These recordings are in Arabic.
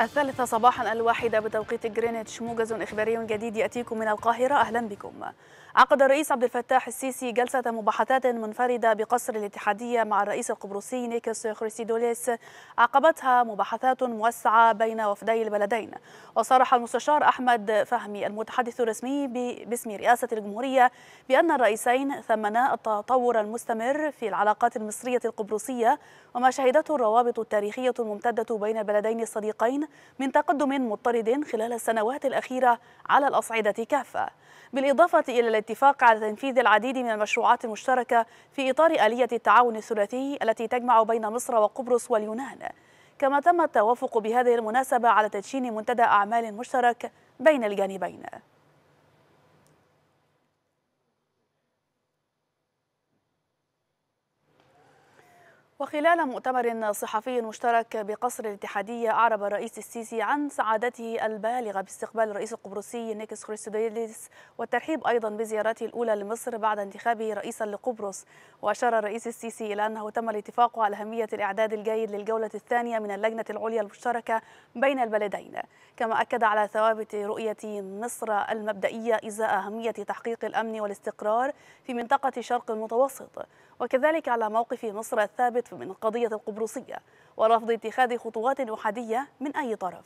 الثالثة صباحا الواحدة بتوقيت جرينتش موجز إخباري جديد يأتيكم من القاهرة أهلا بكم عقد الرئيس عبد الفتاح السيسي جلسة مباحثات منفردة بقصر الاتحادية مع الرئيس القبرصي نيكوس خريسيدوليس عقبتها مباحثات موسعة بين وفدي البلدين وصرح المستشار أحمد فهمي المتحدث الرسمي باسم رئاسة الجمهورية بأن الرئيسين ثمنا التطور المستمر في العلاقات المصرية القبرصية وما شهدته الروابط التاريخية الممتدة بين البلدين الصديقين من تقدم مضطرد خلال السنوات الأخيرة على الأصعدة كافة بالإضافة إلى الاتفاق على تنفيذ العديد من المشروعات المشتركة في إطار آلية التعاون الثلاثي التي تجمع بين مصر وقبرص واليونان كما تم التوافق بهذه المناسبة على تدشين منتدى أعمال مشترك بين الجانبين وخلال مؤتمر صحفي مشترك بقصر الاتحادية أعرب الرئيس السيسي عن سعادته البالغة باستقبال الرئيس القبرصي نيكس خريستوديليس والترحيب أيضا بزيارته الأولى لمصر بعد انتخابه رئيسا لقبرص وأشار الرئيس السيسي إلى أنه تم الاتفاق على أهمية الإعداد الجيد للجولة الثانية من اللجنة العليا المشتركة بين البلدين كما أكد على ثوابت رؤية مصر المبدئية إزاء أهمية تحقيق الأمن والاستقرار في منطقة شرق المتوسط وكذلك على موقف مصر الثابت من القضية القبرصية ورفض اتخاذ خطوات أحادية من أي طرف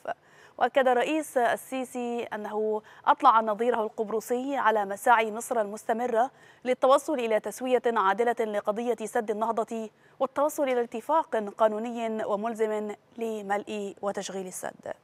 وأكد الرئيس السيسي أنه أطلع نظيره القبرصي على مساعي مصر المستمرة للتوصل إلى تسوية عادلة لقضية سد النهضة والتوصل إلى اتفاق قانوني وملزم لملء وتشغيل السد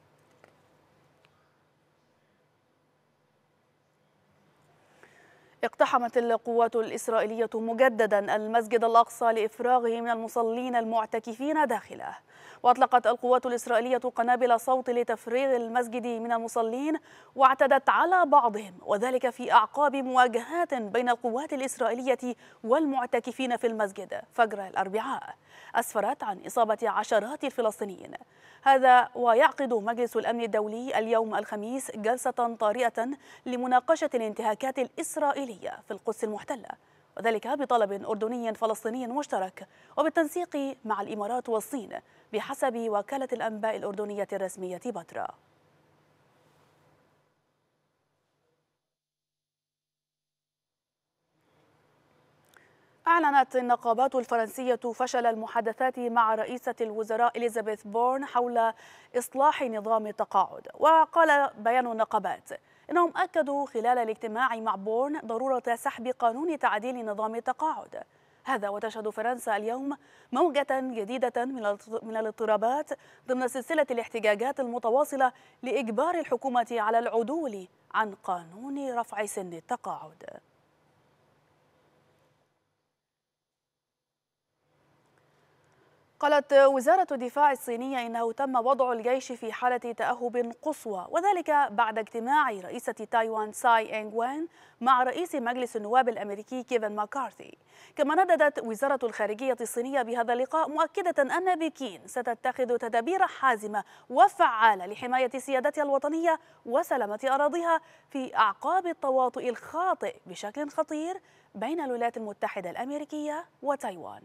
اقتحمت القوات الإسرائيلية مجددا المسجد الأقصى لإفراغه من المصلين المعتكفين داخله وأطلقت القوات الإسرائيلية قنابل صوت لتفريغ المسجد من المصلين واعتدت على بعضهم وذلك في أعقاب مواجهات بين القوات الإسرائيلية والمعتكفين في المسجد فجر الأربعاء أسفرت عن إصابة عشرات الفلسطينيين هذا ويعقد مجلس الأمن الدولي اليوم الخميس جلسة طارئة لمناقشة الانتهاكات الإسرائيلية السورية في القدس المحتلة وذلك بطلب أردني فلسطيني مشترك وبالتنسيق مع الإمارات والصين بحسب وكالة الأنباء الأردنية الرسمية بترا أعلنت النقابات الفرنسية فشل المحادثات مع رئيسة الوزراء إليزابيث بورن حول إصلاح نظام التقاعد وقال بيان النقابات إنهم أكدوا خلال الاجتماع مع بورن ضرورة سحب قانون تعديل نظام التقاعد هذا وتشهد فرنسا اليوم موجة جديدة من الاضطرابات ضمن سلسلة الاحتجاجات المتواصلة لإجبار الحكومة على العدول عن قانون رفع سن التقاعد قالت وزارة الدفاع الصينية إنه تم وضع الجيش في حالة تأهب قصوى وذلك بعد اجتماع رئيسة تايوان ساي إنغ وين مع رئيس مجلس النواب الأمريكي كيفن ماكارثي كما نددت وزارة الخارجية الصينية بهذا اللقاء مؤكدة أن بكين ستتخذ تدابير حازمة وفعالة لحماية سيادتها الوطنية وسلامة أراضيها في أعقاب التواطؤ الخاطئ بشكل خطير بين الولايات المتحدة الأمريكية وتايوان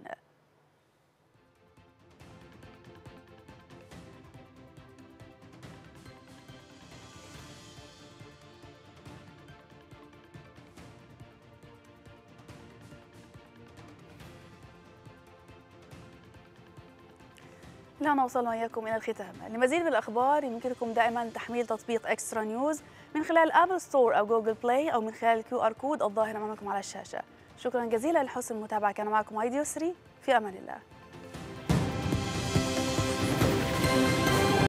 نعم وصلنا إياكم إلى الختام لمزيد من الأخبار يمكنكم دائما تحميل تطبيق إكسترا نيوز من خلال أبل ستور أو جوجل بلاي أو من خلال الكيو آر كود الظاهر أمامكم على الشاشة شكرا جزيلا لحسن المتابعة كان معكم أيدي يسري في أمان الله